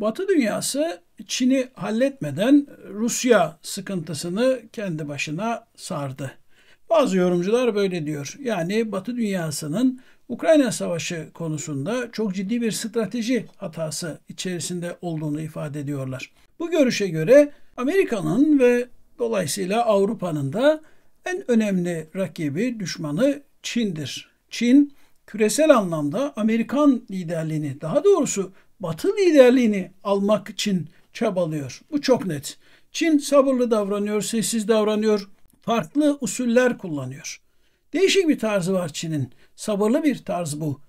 Batı dünyası Çin'i halletmeden Rusya sıkıntısını kendi başına sardı. Bazı yorumcular böyle diyor. Yani Batı dünyasının Ukrayna Savaşı konusunda çok ciddi bir strateji hatası içerisinde olduğunu ifade ediyorlar. Bu görüşe göre Amerika'nın ve dolayısıyla Avrupa'nın da en önemli rakibi, düşmanı Çin'dir. Çin küresel anlamda Amerikan liderliğini, daha doğrusu Batı liderliğini almak için çabalıyor. Bu çok net. Çin sabırlı davranıyor, sessiz davranıyor, farklı usuller kullanıyor. Değişik bir tarzı var Çin'in. Sabırlı bir tarz bu.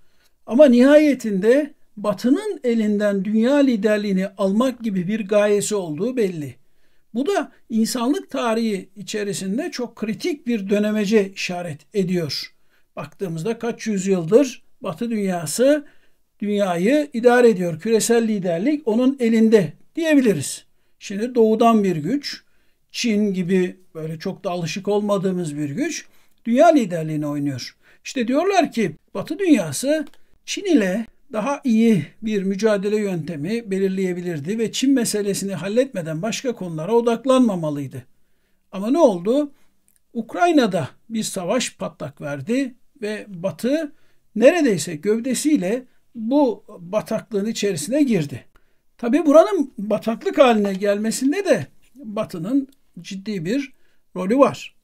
Ama nihayetinde Batı'nın elinden dünya liderliğini almak gibi bir gayesi olduğu belli. Bu da insanlık tarihi içerisinde çok kritik bir dönemece işaret ediyor. Baktığımızda kaç yüzyıldır Batı dünyası dünyayı idare ediyor. Küresel liderlik onun elinde diyebiliriz. Şimdi doğudan bir güç, Çin gibi böyle çok da alışık olmadığımız bir güç dünya liderliğini oynuyor. İşte diyorlar ki Batı dünyası Çin ile daha iyi bir mücadele yöntemi belirleyebilirdi ve Çin meselesini halletmeden başka konulara odaklanmamalıydı. Ama ne oldu? Ukrayna'da bir savaş patlak verdi ve Batı neredeyse gövdesiyle bu bataklığın içerisine girdi. Tabii buranın bataklık haline gelmesinde de Batı'nın ciddi bir rolü var.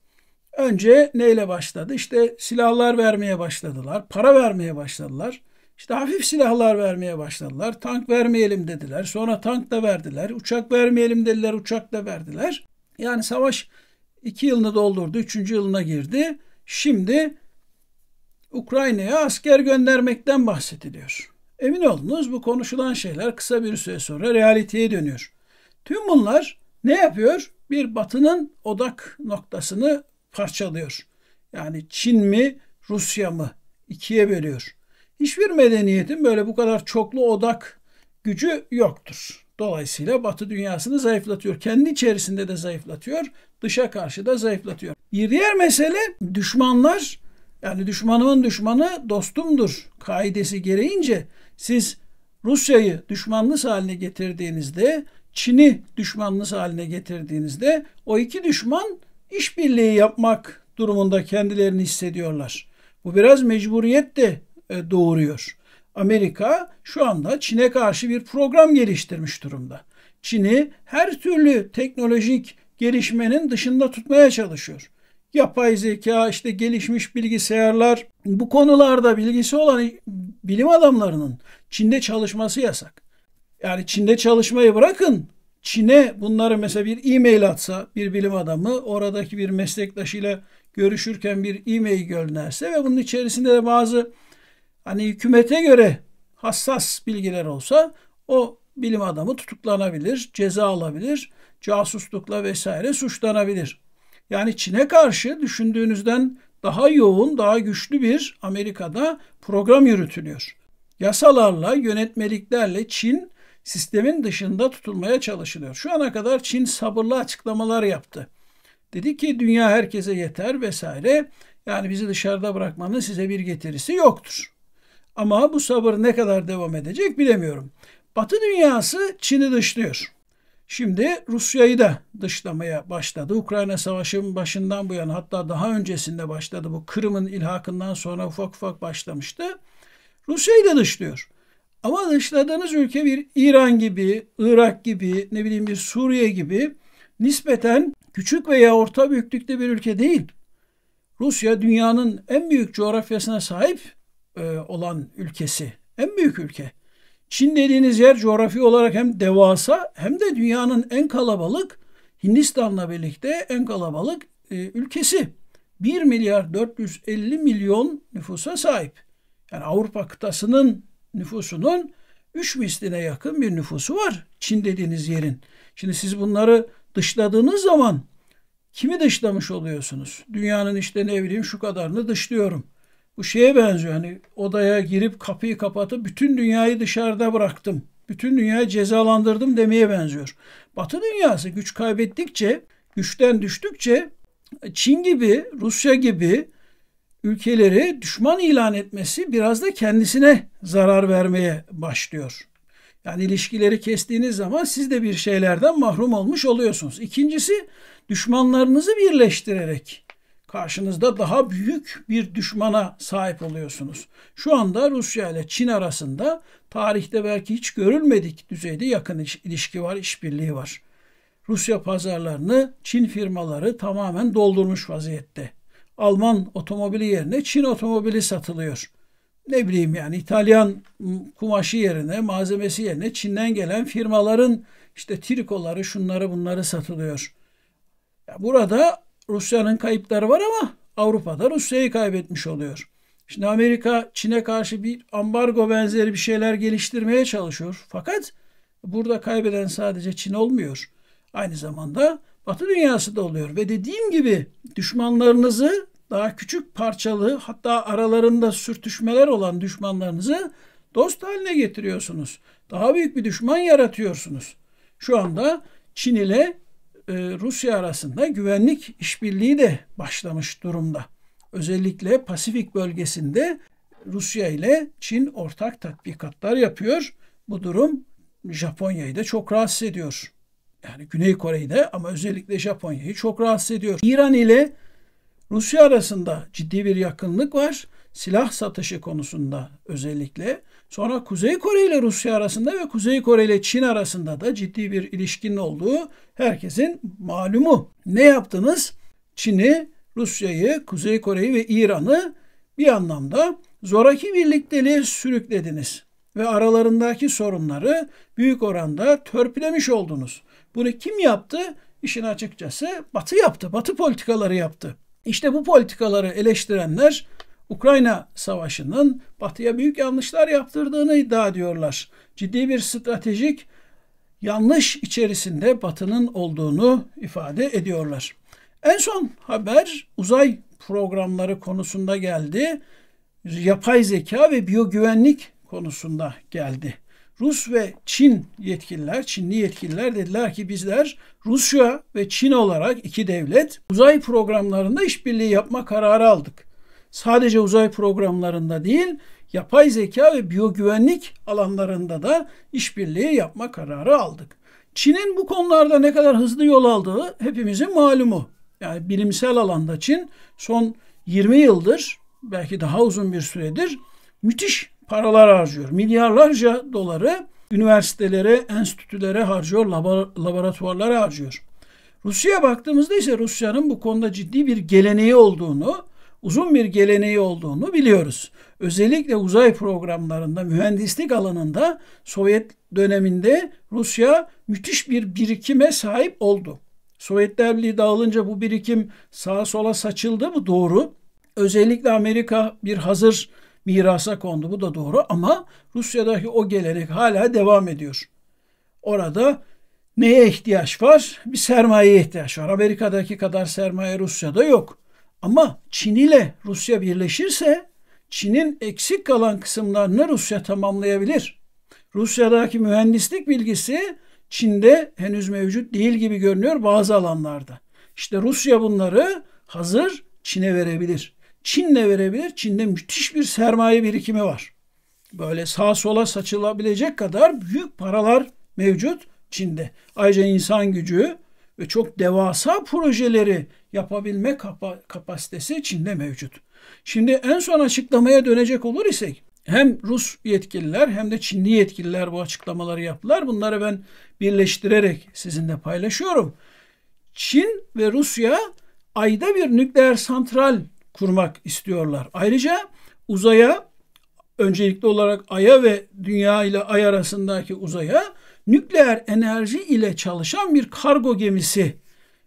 Önce neyle başladı? İşte silahlar vermeye başladılar, para vermeye başladılar. İşte hafif silahlar vermeye başladılar. Tank vermeyelim dediler. Sonra tank da verdiler. Uçak vermeyelim dediler. Uçak da verdiler. Yani savaş iki yılını doldurdu. Üçüncü yılına girdi. Şimdi Ukrayna'ya asker göndermekten bahsediliyor. Emin olunuz bu konuşulan şeyler kısa bir süre sonra realiteye dönüyor. Tüm bunlar ne yapıyor? Bir batının odak noktasını parçalıyor. Yani Çin mi Rusya mı ikiye bölüyor. Hiçbir medeniyetin böyle bu kadar çoklu odak gücü yoktur. Dolayısıyla Batı dünyasını zayıflatıyor. Kendi içerisinde de zayıflatıyor, dışa karşı da zayıflatıyor. Bir diğer mesele düşmanlar yani düşmanımın düşmanı dostumdur kaidesi gereğince siz Rusya'yı düşmanınız haline getirdiğinizde, Çin'i düşmanınız haline getirdiğinizde o iki düşman işbirliği yapmak durumunda kendilerini hissediyorlar. Bu biraz mecburiyet de e, doğuruyor. Amerika şu anda Çin'e karşı bir program geliştirmiş durumda. Çin'i her türlü teknolojik gelişmenin dışında tutmaya çalışıyor yapay zeka, işte gelişmiş bilgisayarlar bu konularda bilgisi olan bilim adamlarının Çin'de çalışması yasak. Yani Çin'de çalışmayı bırakın. Çin'e bunları mesela bir e-mail atsa bir bilim adamı oradaki bir meslektaşıyla görüşürken bir e-mail gönderse ve bunun içerisinde de bazı hani hükümete göre hassas bilgiler olsa o bilim adamı tutuklanabilir, ceza alabilir, casuslukla vesaire suçlanabilir. Yani Çin'e karşı düşündüğünüzden daha yoğun, daha güçlü bir Amerika'da program yürütülüyor. Yasalarla, yönetmeliklerle Çin sistemin dışında tutulmaya çalışılıyor. Şu ana kadar Çin sabırlı açıklamalar yaptı. Dedi ki dünya herkese yeter vesaire. Yani bizi dışarıda bırakmanın size bir getirisi yoktur. Ama bu sabır ne kadar devam edecek bilemiyorum. Batı dünyası Çin'i dışlıyor. Şimdi Rusya'yı da dışlamaya başladı. Ukrayna Savaşı'nın başından bu yana hatta daha öncesinde başladı. Bu Kırım'ın ilhakından sonra ufak ufak başlamıştı. Rusya'yı da dışlıyor. Ama dışladığınız ülke bir İran gibi, Irak gibi, ne bileyim bir Suriye gibi nispeten küçük veya orta büyüklükte bir ülke değil. Rusya dünyanın en büyük coğrafyasına sahip e, olan ülkesi, en büyük ülke. Çin dediğiniz yer coğrafi olarak hem devasa hem de dünyanın en kalabalık Hindistan'la birlikte en kalabalık e, ülkesi. 1 milyar 450 milyon nüfusa sahip. Yani Avrupa kıtasının nüfusunun 3 misline yakın bir nüfusu var Çin dediğiniz yerin. Şimdi siz bunları dışladığınız zaman kimi dışlamış oluyorsunuz? Dünyanın işte ne bileyim şu kadarını dışlıyorum. Bu şeye benziyor. Hani odaya girip kapıyı kapatıp bütün dünyayı dışarıda bıraktım. Bütün dünyayı cezalandırdım demeye benziyor. Batı dünyası güç kaybettikçe, güçten düştükçe Çin gibi, Rusya gibi ülkeleri düşman ilan etmesi biraz da kendisine zarar vermeye başlıyor. Yani ilişkileri kestiğiniz zaman siz de bir şeylerden mahrum olmuş oluyorsunuz. İkincisi düşmanlarınızı birleştirerek karşınızda daha büyük bir düşmana sahip oluyorsunuz. Şu anda Rusya ile Çin arasında tarihte belki hiç görülmedik düzeyde yakın ilişki var, işbirliği var. Rusya pazarlarını Çin firmaları tamamen doldurmuş vaziyette. Alman otomobili yerine Çin otomobili satılıyor. Ne bileyim yani İtalyan kumaşı yerine, malzemesi yerine Çin'den gelen firmaların işte trikoları, şunları bunları satılıyor. Burada Rusya'nın kayıpları var ama Avrupa'da Rusya'yı kaybetmiş oluyor. Şimdi Amerika Çin'e karşı bir ambargo benzeri bir şeyler geliştirmeye çalışıyor. Fakat burada kaybeden sadece Çin olmuyor. Aynı zamanda Batı dünyası da oluyor ve dediğim gibi düşmanlarınızı daha küçük parçalı hatta aralarında sürtüşmeler olan düşmanlarınızı dost haline getiriyorsunuz. Daha büyük bir düşman yaratıyorsunuz. Şu anda Çin ile e, Rusya arasında güvenlik işbirliği de başlamış durumda. Özellikle Pasifik bölgesinde Rusya ile Çin ortak tatbikatlar yapıyor. Bu durum Japonya'yı da çok rahatsız ediyor. Yani Güney Kore'yi de ama özellikle Japonya'yı çok rahatsız ediyor. İran ile Rusya arasında ciddi bir yakınlık var. Silah satışı konusunda özellikle Sonra Kuzey Kore ile Rusya arasında ve Kuzey Kore ile Çin arasında da ciddi bir ilişkinin olduğu herkesin malumu. Ne yaptınız? Çin'i, Rusya'yı, Kuzey Kore'yi ve İran'ı bir anlamda zoraki birlikteliğe sürüklediniz ve aralarındaki sorunları büyük oranda törpülemiş oldunuz. Bunu kim yaptı? İşin açıkçası Batı yaptı. Batı politikaları yaptı. İşte bu politikaları eleştirenler Ukrayna Savaşı'nın Batı'ya büyük yanlışlar yaptırdığını iddia ediyorlar. Ciddi bir stratejik yanlış içerisinde Batı'nın olduğunu ifade ediyorlar. En son haber uzay programları konusunda geldi. Yapay zeka ve biyogüvenlik konusunda geldi. Rus ve Çin yetkililer, Çinli yetkililer dediler ki bizler Rusya ve Çin olarak iki devlet uzay programlarında işbirliği yapma kararı aldık sadece uzay programlarında değil, yapay zeka ve biyogüvenlik alanlarında da işbirliği yapma kararı aldık. Çin'in bu konularda ne kadar hızlı yol aldığı hepimizin malumu. Yani bilimsel alanda Çin son 20 yıldır belki daha uzun bir süredir müthiş paralar harcıyor. Milyarlarca doları üniversitelere, enstitülere harcıyor, laboratuvarlara harcıyor. Rusya'ya baktığımızda ise Rusya'nın bu konuda ciddi bir geleneği olduğunu, uzun bir geleneği olduğunu biliyoruz. Özellikle uzay programlarında, mühendislik alanında Sovyet döneminde Rusya müthiş bir birikime sahip oldu. Sovyetler Birliği dağılınca bu birikim sağa sola saçıldı mı? Doğru. Özellikle Amerika bir hazır mirasa kondu. Bu da doğru ama Rusya'daki o gelenek hala devam ediyor. Orada neye ihtiyaç var? Bir sermayeye ihtiyaç var. Amerika'daki kadar sermaye Rusya'da yok. Ama Çin ile Rusya birleşirse Çin'in eksik kalan kısımlarını Rusya tamamlayabilir. Rusya'daki mühendislik bilgisi Çin'de henüz mevcut değil gibi görünüyor bazı alanlarda. İşte Rusya bunları hazır Çin'e verebilir. Çin'le verebilir. Çin'de müthiş bir sermaye birikimi var. Böyle sağa sola saçılabilecek kadar büyük paralar mevcut Çin'de. Ayrıca insan gücü ve çok devasa projeleri yapabilme kapa kapasitesi Çin'de mevcut. Şimdi en son açıklamaya dönecek olur isek hem Rus yetkililer hem de Çinli yetkililer bu açıklamaları yaptılar. Bunları ben birleştirerek sizinle paylaşıyorum. Çin ve Rusya ayda bir nükleer santral kurmak istiyorlar. Ayrıca uzaya öncelikli olarak aya ve dünya ile ay arasındaki uzaya nükleer enerji ile çalışan bir kargo gemisi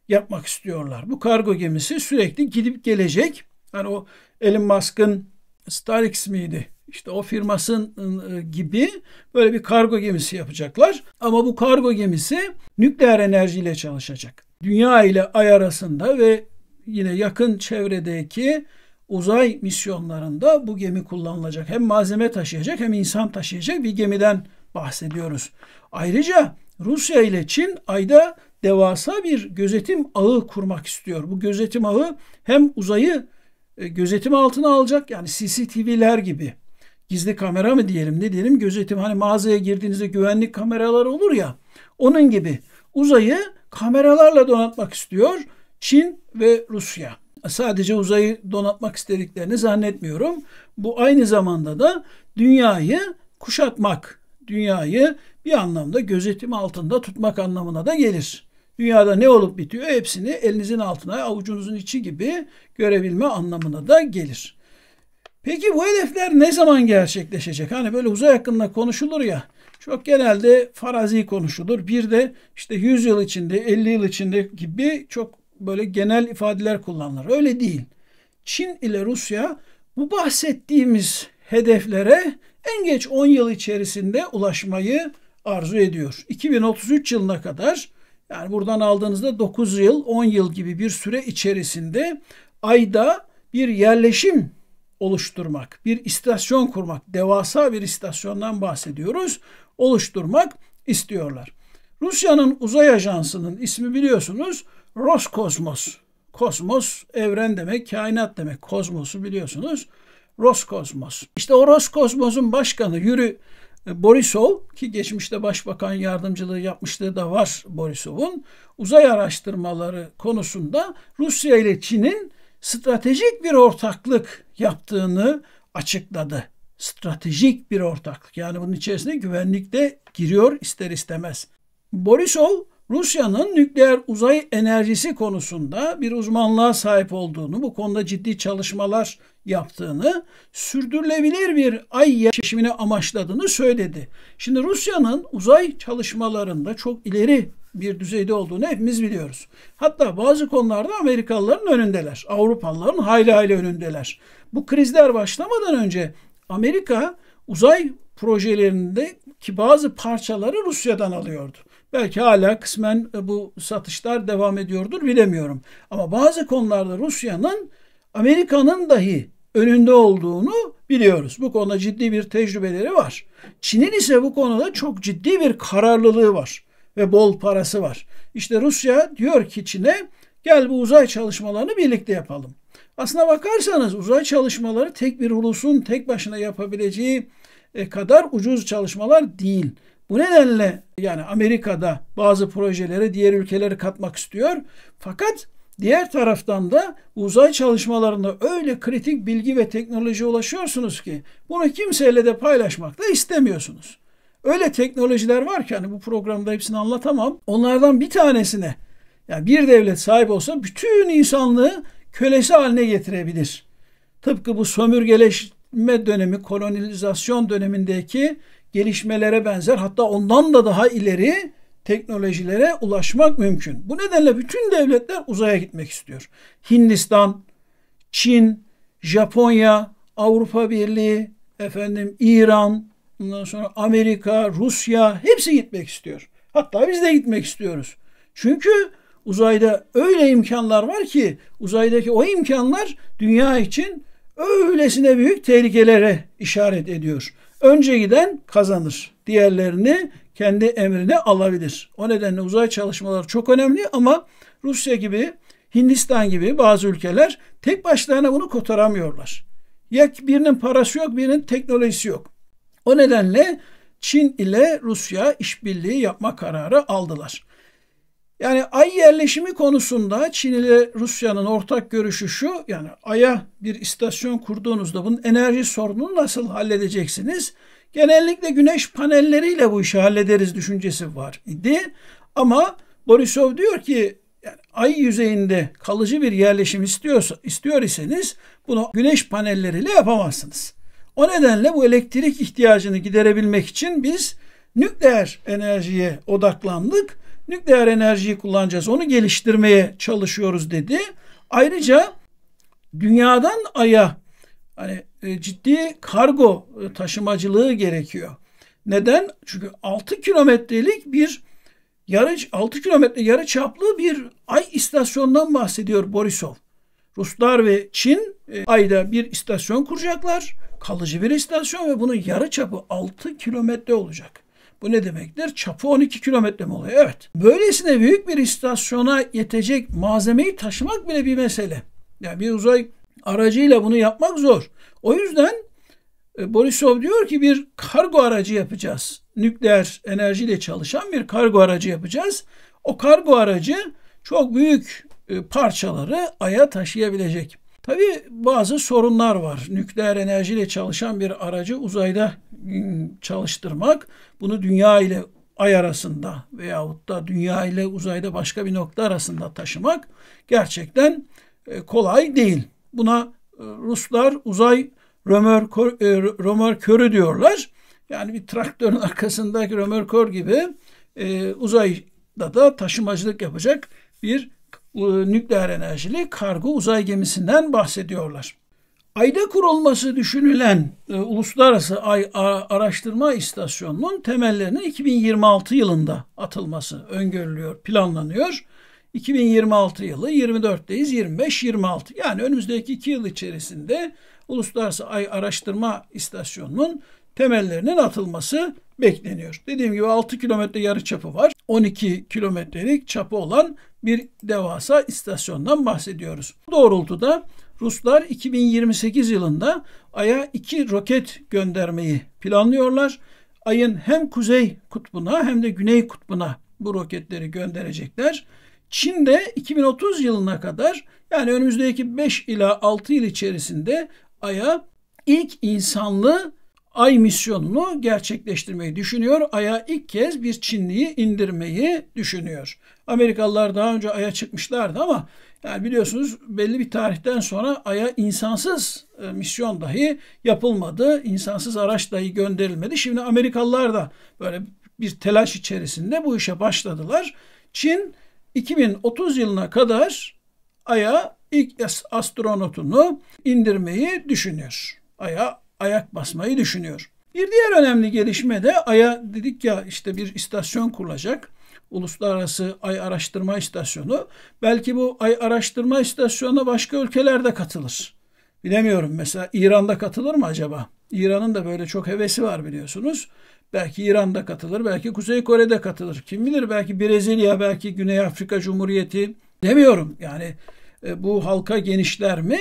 yapmak istiyorlar. Bu kargo gemisi sürekli gidip gelecek. Hani o Elon Musk'ın Starix miydi? İşte o firmasın ıı, gibi böyle bir kargo gemisi yapacaklar. Ama bu kargo gemisi nükleer enerjiyle çalışacak. Dünya ile ay arasında ve yine yakın çevredeki uzay misyonlarında bu gemi kullanılacak. Hem malzeme taşıyacak hem insan taşıyacak bir gemiden bahsediyoruz. Ayrıca Rusya ile Çin ayda devasa bir gözetim ağı kurmak istiyor. Bu gözetim ağı hem uzayı e, gözetim altına alacak yani CCTV'ler gibi gizli kamera mı diyelim ne diyelim gözetim hani mağazaya girdiğinizde güvenlik kameraları olur ya onun gibi uzayı kameralarla donatmak istiyor Çin ve Rusya. Sadece uzayı donatmak istediklerini zannetmiyorum. Bu aynı zamanda da dünyayı kuşatmak, dünyayı bir anlamda gözetim altında tutmak anlamına da gelir. Dünyada ne olup bitiyor hepsini elinizin altına avucunuzun içi gibi görebilme anlamına da gelir. Peki bu hedefler ne zaman gerçekleşecek? Hani böyle uzay hakkında konuşulur ya. Çok genelde farazi konuşulur. Bir de işte 100 yıl içinde, 50 yıl içinde gibi çok böyle genel ifadeler kullanılır. Öyle değil. Çin ile Rusya bu bahsettiğimiz hedeflere en geç 10 yıl içerisinde ulaşmayı arzu ediyor. 2033 yılına kadar yani buradan aldığınızda 9 yıl, 10 yıl gibi bir süre içerisinde ayda bir yerleşim oluşturmak, bir istasyon kurmak, devasa bir istasyondan bahsediyoruz, oluşturmak istiyorlar. Rusya'nın uzay ajansının ismi biliyorsunuz Roskosmos. Kosmos evren demek, kainat demek. Kozmosu biliyorsunuz. Roskosmos. İşte o Roskosmos'un başkanı Yuri e, Borisov ki geçmişte başbakan yardımcılığı yapmışlığı da var Borisov'un uzay araştırmaları konusunda Rusya ile Çin'in stratejik bir ortaklık yaptığını açıkladı. Stratejik bir ortaklık yani bunun içerisine güvenlik de giriyor ister istemez. Borisov Rusya'nın nükleer uzay enerjisi konusunda bir uzmanlığa sahip olduğunu, bu konuda ciddi çalışmalar yaptığını, sürdürülebilir bir ay yaşamını amaçladığını söyledi. Şimdi Rusya'nın uzay çalışmalarında çok ileri bir düzeyde olduğunu hepimiz biliyoruz. Hatta bazı konularda Amerikalıların önündeler. Avrupalıların hayli hayli önündeler. Bu krizler başlamadan önce Amerika uzay projelerindeki bazı parçaları Rusya'dan alıyordu. Belki hala kısmen e, bu satışlar devam ediyordur bilemiyorum. Ama bazı konularda Rusya'nın Amerika'nın dahi önünde olduğunu biliyoruz. Bu konuda ciddi bir tecrübeleri var. Çin'in ise bu konuda çok ciddi bir kararlılığı var ve bol parası var. İşte Rusya diyor ki Çin'e gel bu uzay çalışmalarını birlikte yapalım. Aslına bakarsanız uzay çalışmaları tek bir ulusun tek başına yapabileceği e, kadar ucuz çalışmalar değil. Bu nedenle yani Amerika'da bazı projelere diğer ülkeleri katmak istiyor. Fakat diğer taraftan da uzay çalışmalarında öyle kritik bilgi ve teknoloji ulaşıyorsunuz ki bunu kimseyle de paylaşmak da istemiyorsunuz. Öyle teknolojiler var ki hani bu programda hepsini anlatamam. Onlardan bir tanesine yani bir devlet sahip olsa bütün insanlığı kölesi haline getirebilir. Tıpkı bu sömürgeleşme dönemi, kolonizasyon dönemindeki gelişmelere benzer hatta ondan da daha ileri teknolojilere ulaşmak mümkün. Bu nedenle bütün devletler uzaya gitmek istiyor. Hindistan, Çin, Japonya, Avrupa Birliği, efendim İran, ondan sonra Amerika, Rusya hepsi gitmek istiyor. Hatta biz de gitmek istiyoruz. Çünkü uzayda öyle imkanlar var ki uzaydaki o imkanlar dünya için öylesine büyük tehlikelere işaret ediyor. Önce giden kazanır. Diğerlerini kendi emrine alabilir. O nedenle uzay çalışmaları çok önemli ama Rusya gibi, Hindistan gibi bazı ülkeler tek başlarına bunu kotaramıyorlar. Ya birinin parası yok, birinin teknolojisi yok. O nedenle Çin ile Rusya işbirliği yapma kararı aldılar. Yani ay yerleşimi konusunda Çin ile Rusya'nın ortak görüşü şu. Yani aya bir istasyon kurduğunuzda bunun enerji sorununu nasıl halledeceksiniz? Genellikle güneş panelleriyle bu işi hallederiz düşüncesi var idi. Ama Borisov diyor ki yani ay yüzeyinde kalıcı bir yerleşim istiyorsa, istiyor iseniz bunu güneş panelleriyle yapamazsınız. O nedenle bu elektrik ihtiyacını giderebilmek için biz nükleer enerjiye odaklandık nükleer enerjiyi kullanacağız. Onu geliştirmeye çalışıyoruz dedi. Ayrıca dünyadan aya hani e, ciddi kargo e, taşımacılığı gerekiyor. Neden? Çünkü 6 kilometrelik bir yarı 6 kilometre yarı çaplı bir ay istasyondan bahsediyor Borisov. Ruslar ve Çin e, ayda bir istasyon kuracaklar. Kalıcı bir istasyon ve bunun yarı çapı 6 kilometre olacak. Bu ne demektir? Çapı 12 kilometre mi oluyor? Evet. Böylesine büyük bir istasyona yetecek malzemeyi taşımak bile bir mesele. Yani bir uzay aracıyla bunu yapmak zor. O yüzden e, Borisov diyor ki bir kargo aracı yapacağız. Nükleer enerjiyle çalışan bir kargo aracı yapacağız. O kargo aracı çok büyük e, parçaları aya taşıyabilecek. Tabii bazı sorunlar var. Nükleer enerjiyle çalışan bir aracı uzayda ıı, çalıştırmak, bunu dünya ile ay arasında veyahut da dünya ile uzayda başka bir nokta arasında taşımak gerçekten e, kolay değil. Buna e, Ruslar uzay römorkörü e, diyorlar. Yani bir traktörün arkasındaki römorkör gibi uzayda da taşımacılık yapacak bir e, nükleer enerjili kargo uzay gemisinden bahsediyorlar. Ayda kurulması düşünülen e, Uluslararası Ay Araştırma İstasyonu'nun temellerinin 2026 yılında atılması öngörülüyor, planlanıyor. 2026 yılı 24'teyiz 25-26 yani önümüzdeki 2 yıl içerisinde Uluslararası Ay Araştırma İstasyonu'nun temellerinin atılması bekleniyor. Dediğim gibi 6 kilometre yarıçapı var. 12 kilometrelik çapı olan bir devasa istasyondan bahsediyoruz. Bu doğrultuda Ruslar 2028 yılında Ay'a iki roket göndermeyi planlıyorlar. Ay'ın hem kuzey kutbuna hem de güney kutbuna bu roketleri gönderecekler. Çin de 2030 yılına kadar yani önümüzdeki 5 ila 6 yıl içerisinde Ay'a ilk insanlı Ay misyonunu gerçekleştirmeyi düşünüyor. Ay'a ilk kez bir Çinliyi indirmeyi düşünüyor. Amerikalılar daha önce Ay'a çıkmışlardı ama yani biliyorsunuz belli bir tarihten sonra Ay'a insansız e, misyon dahi yapılmadı. insansız araç dahi gönderilmedi. Şimdi Amerikalılar da böyle bir telaş içerisinde bu işe başladılar. Çin 2030 yılına kadar Ay'a ilk astronotunu indirmeyi düşünüyor. Ay'a ayak basmayı düşünüyor. Bir diğer önemli gelişme de Ay'a dedik ya işte bir istasyon kurulacak. Uluslararası Ay Araştırma İstasyonu. Belki bu Ay Araştırma İstasyonu'na başka ülkeler de katılır. Bilemiyorum mesela İran'da katılır mı acaba? İran'ın da böyle çok hevesi var biliyorsunuz. Belki İran'da katılır, belki Kuzey Kore'de katılır. Kim bilir belki Brezilya, belki Güney Afrika Cumhuriyeti demiyorum. Yani e, bu halka genişler mi?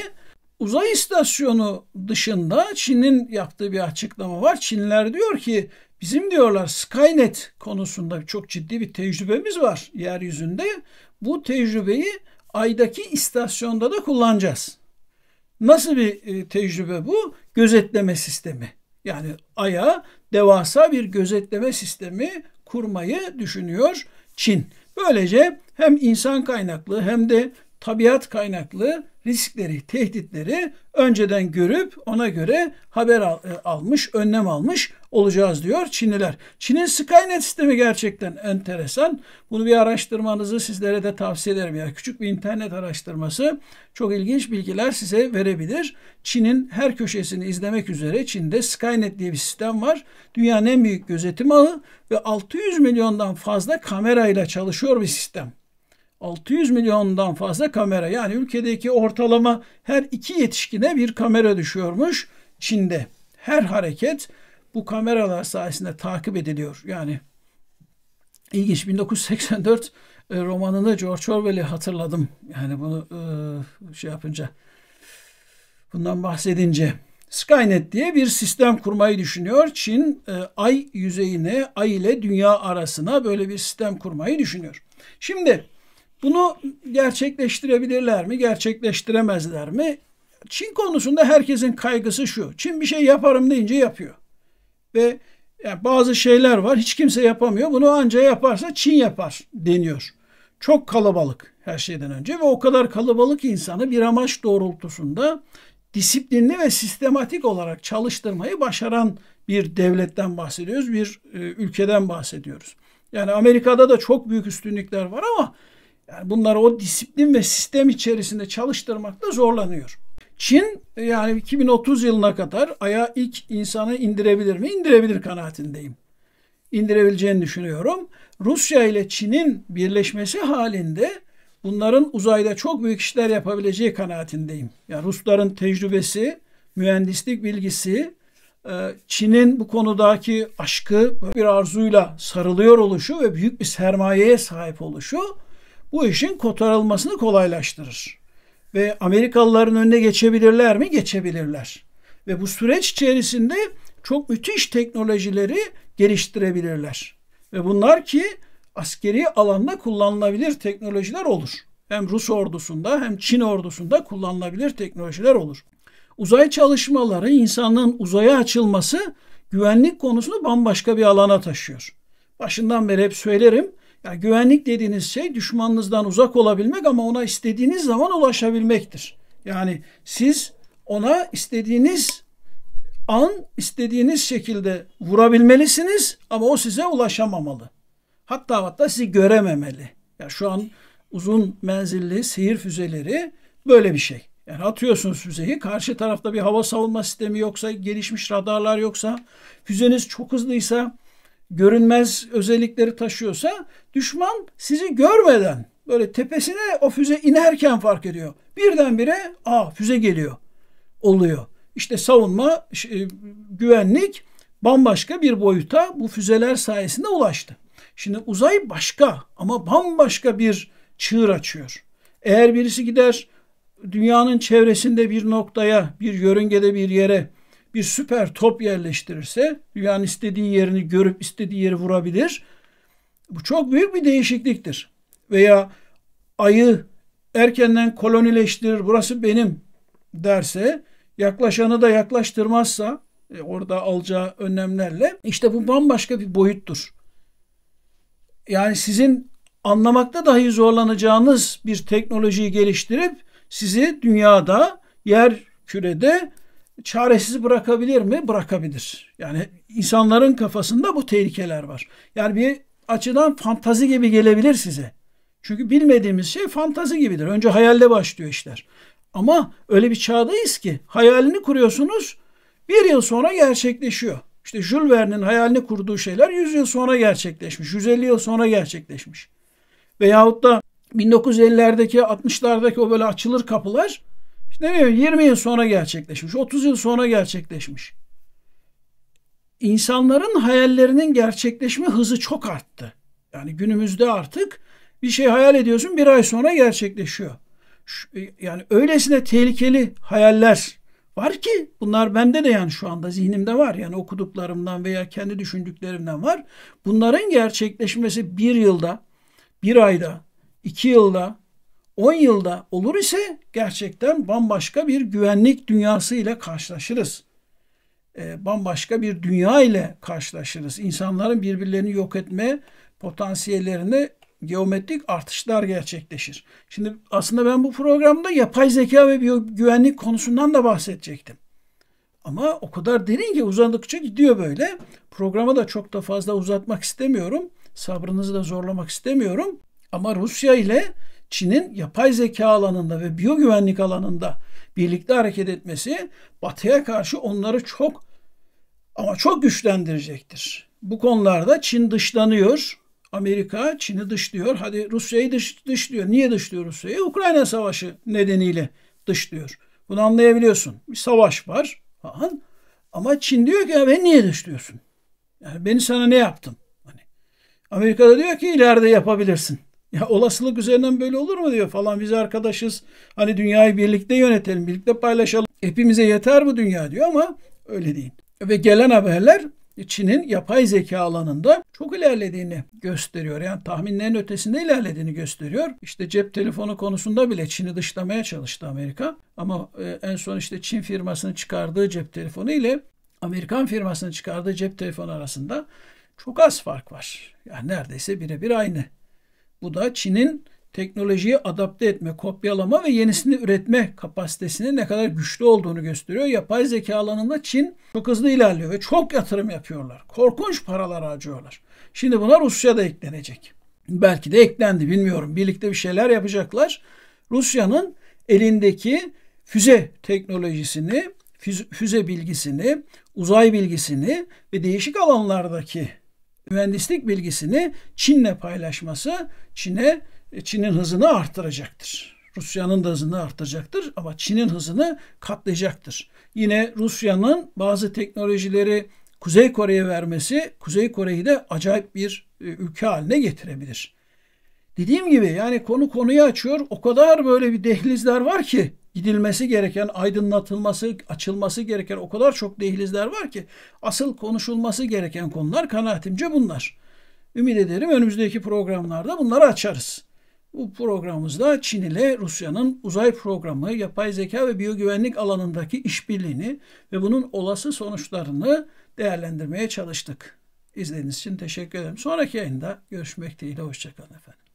uzay istasyonu dışında Çin'in yaptığı bir açıklama var. Çinler diyor ki bizim diyorlar Skynet konusunda çok ciddi bir tecrübemiz var yeryüzünde. Bu tecrübeyi aydaki istasyonda da kullanacağız. Nasıl bir e, tecrübe bu? Gözetleme sistemi. Yani aya devasa bir gözetleme sistemi kurmayı düşünüyor Çin. Böylece hem insan kaynaklı hem de tabiat kaynaklı riskleri, tehditleri önceden görüp ona göre haber al, e, almış, önlem almış olacağız diyor Çinliler. Çin'in Skynet sistemi gerçekten enteresan. Bunu bir araştırmanızı sizlere de tavsiye ederim. Yani küçük bir internet araştırması çok ilginç bilgiler size verebilir. Çin'in her köşesini izlemek üzere Çin'de Skynet diye bir sistem var. Dünyanın en büyük gözetim ağı ve 600 milyondan fazla kamerayla çalışıyor bir sistem. 600 milyondan fazla kamera yani ülkedeki ortalama her iki yetişkine bir kamera düşüyormuş Çin'de. Her hareket bu kameralar sayesinde takip ediliyor. Yani ilginç 1984 e, romanını George Orwell'i hatırladım. Yani bunu e, şey yapınca bundan bahsedince Skynet diye bir sistem kurmayı düşünüyor. Çin e, ay yüzeyine, ay ile dünya arasına böyle bir sistem kurmayı düşünüyor. Şimdi bunu gerçekleştirebilirler mi, gerçekleştiremezler mi? Çin konusunda herkesin kaygısı şu. Çin bir şey yaparım deyince yapıyor. Ve yani bazı şeyler var hiç kimse yapamıyor. Bunu anca yaparsa Çin yapar deniyor. Çok kalabalık her şeyden önce ve o kadar kalabalık insanı bir amaç doğrultusunda disiplinli ve sistematik olarak çalıştırmayı başaran bir devletten bahsediyoruz, bir e, ülkeden bahsediyoruz. Yani Amerika'da da çok büyük üstünlükler var ama yani bunları o disiplin ve sistem içerisinde çalıştırmakta zorlanıyor. Çin yani 2030 yılına kadar aya ilk insanı indirebilir mi? İndirebilir kanaatindeyim. İndirebileceğini düşünüyorum. Rusya ile Çin'in birleşmesi halinde bunların uzayda çok büyük işler yapabileceği kanaatindeyim. Yani Rusların tecrübesi, mühendislik bilgisi, e, Çin'in bu konudaki aşkı bir arzuyla sarılıyor oluşu ve büyük bir sermayeye sahip oluşu bu işin kotarılmasını kolaylaştırır. Ve Amerikalıların önüne geçebilirler mi? Geçebilirler. Ve bu süreç içerisinde çok müthiş teknolojileri geliştirebilirler. Ve bunlar ki askeri alanda kullanılabilir teknolojiler olur. Hem Rus ordusunda hem Çin ordusunda kullanılabilir teknolojiler olur. Uzay çalışmaları, insanın uzaya açılması güvenlik konusunu bambaşka bir alana taşıyor. Başından beri hep söylerim. Yani güvenlik dediğiniz şey düşmanınızdan uzak olabilmek ama ona istediğiniz zaman ulaşabilmektir. Yani siz ona istediğiniz an istediğiniz şekilde vurabilmelisiniz ama o size ulaşamamalı. Hatta hatta sizi görememeli. Yani şu an uzun menzilli seyir füzeleri böyle bir şey. Yani atıyorsunuz füzeyi karşı tarafta bir hava savunma sistemi yoksa gelişmiş radarlar yoksa füzeniz çok hızlıysa görünmez özellikleri taşıyorsa düşman sizi görmeden böyle tepesine o füze inerken fark ediyor. Birdenbire a füze geliyor oluyor. İşte savunma, e, güvenlik bambaşka bir boyuta bu füzeler sayesinde ulaştı. Şimdi uzay başka ama bambaşka bir çığır açıyor. Eğer birisi gider dünyanın çevresinde bir noktaya, bir yörüngede bir yere bir süper top yerleştirirse dünyanın istediği yerini görüp istediği yeri vurabilir. Bu çok büyük bir değişikliktir. Veya ayı erkenden kolonileştirir burası benim derse yaklaşanı da yaklaştırmazsa e, orada alacağı önlemlerle işte bu bambaşka bir boyuttur. Yani sizin anlamakta dahi zorlanacağınız bir teknolojiyi geliştirip sizi dünyada yer kürede çaresiz bırakabilir mi? Bırakabilir. Yani insanların kafasında bu tehlikeler var. Yani bir açıdan fantazi gibi gelebilir size. Çünkü bilmediğimiz şey fantazi gibidir. Önce hayalde başlıyor işler. Ama öyle bir çağdayız ki hayalini kuruyorsunuz bir yıl sonra gerçekleşiyor. İşte Jules Verne'in hayalini kurduğu şeyler 100 yıl sonra gerçekleşmiş, 150 yıl sonra gerçekleşmiş. Veyahut da 1950'lerdeki, 60'lardaki o böyle açılır kapılar işte ne diyor? 20 yıl sonra gerçekleşmiş, 30 yıl sonra gerçekleşmiş. İnsanların hayallerinin gerçekleşme hızı çok arttı. Yani günümüzde artık bir şey hayal ediyorsun bir ay sonra gerçekleşiyor. E, yani öylesine tehlikeli hayaller var ki bunlar bende de yani şu anda zihnimde var. Yani okuduklarımdan veya kendi düşündüklerimden var. Bunların gerçekleşmesi bir yılda, bir ayda, iki yılda, 10 yılda olur ise gerçekten bambaşka bir güvenlik dünyası ile karşılaşırız. E, bambaşka bir dünya ile karşılaşırız. İnsanların birbirlerini yok etme potansiyellerini geometrik artışlar gerçekleşir. Şimdi aslında ben bu programda yapay zeka ve güvenlik konusundan da bahsedecektim. Ama o kadar derin ki uzadıkça gidiyor böyle. Programı da çok da fazla uzatmak istemiyorum. Sabrınızı da zorlamak istemiyorum. Ama Rusya ile Çin'in yapay zeka alanında ve biyogüvenlik alanında birlikte hareket etmesi Batı'ya karşı onları çok ama çok güçlendirecektir. Bu konularda Çin dışlanıyor. Amerika Çin'i dışlıyor. Hadi Rusya'yı dış, dışlıyor. Niye dışlıyor Rusya'yı? Ukrayna Savaşı nedeniyle dışlıyor. Bunu anlayabiliyorsun. Bir savaş var falan. Ama Çin diyor ki ya ben niye dışlıyorsun? Yani beni sana ne yaptım? Hani Amerika da diyor ki ileride yapabilirsin. Ya olasılık üzerinden böyle olur mu diyor falan biz arkadaşız. Hani dünyayı birlikte yönetelim, birlikte paylaşalım. Hepimize yeter bu dünya diyor ama öyle değil. Ve gelen haberler Çin'in yapay zeka alanında çok ilerlediğini gösteriyor. Yani tahminlerin ötesinde ilerlediğini gösteriyor. İşte cep telefonu konusunda bile Çin'i dışlamaya çalıştı Amerika. Ama e, en son işte Çin firmasının çıkardığı cep telefonu ile Amerikan firmasının çıkardığı cep telefonu arasında çok az fark var. Yani neredeyse birebir aynı bu da Çin'in teknolojiyi adapte etme, kopyalama ve yenisini üretme kapasitesinin ne kadar güçlü olduğunu gösteriyor. Yapay zeka alanında Çin çok hızlı ilerliyor ve çok yatırım yapıyorlar. Korkunç paralar harcıyorlar. Şimdi buna Rusya da eklenecek. Belki de eklendi bilmiyorum. Birlikte bir şeyler yapacaklar. Rusya'nın elindeki füze teknolojisini, füze bilgisini, uzay bilgisini ve değişik alanlardaki mühendislik bilgisini Çin'le paylaşması Çin'e e, Çin'in hızını arttıracaktır. Rusya'nın da hızını arttıracaktır ama Çin'in hızını katlayacaktır. Yine Rusya'nın bazı teknolojileri Kuzey Kore'ye vermesi Kuzey Kore'yi de acayip bir e, ülke haline getirebilir. Dediğim gibi yani konu konuyu açıyor. O kadar böyle bir dehlizler var ki gidilmesi gereken, aydınlatılması, açılması gereken o kadar çok dehlizler var ki asıl konuşulması gereken konular kanaatimce bunlar. Ümit ederim önümüzdeki programlarda bunları açarız. Bu programımızda Çin ile Rusya'nın uzay programı, yapay zeka ve biyogüvenlik alanındaki işbirliğini ve bunun olası sonuçlarını değerlendirmeye çalıştık. İzlediğiniz için teşekkür ederim. Sonraki yayında görüşmek dileğiyle. Hoşçakalın efendim.